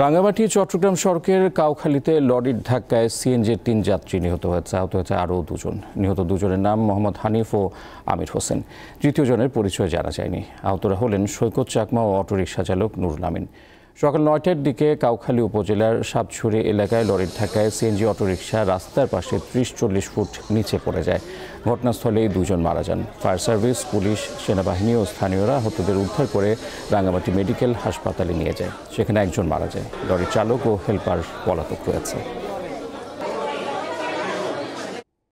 রাঙ্গামাটি চট্টগ্রাম সড়কের কাউখালীতে লরির ধাক্কায় সিএনজির তিন যাত্রী নিহত হয়েছে আহত হয়েছে আরও দুজন নিহত দুজনের নাম মোহাম্মদ হানিফ ও আমির হোসেন তৃতীয় জনের পরিচয় জানা যায়নি আহতরা হলেন সৈকত চাকমা ও অটোরিকশা চালক নুরুল আমিন সকাল নয়টার দিকে কাউখালী উপজেলার সাতছুরি এলাকায় লরির ধাক্কায় সিএনজি অটোরিকশা রাস্তার পাশে ত্রিশ চল্লিশ ফুট নিচে পড়ে যায় ঘটনাস্থলেই দুজন মারা যান ফায়ার সার্ভিস পুলিশ সেনাবাহিনী ও স্থানীয়রা হতদের উদ্ধার করে রাঙ্গামাটি মেডিকেল হাসপাতালে নিয়ে যায় সেখানে একজন মারা যায় লরির চালক ও হেল্পার পলাতক রয়েছে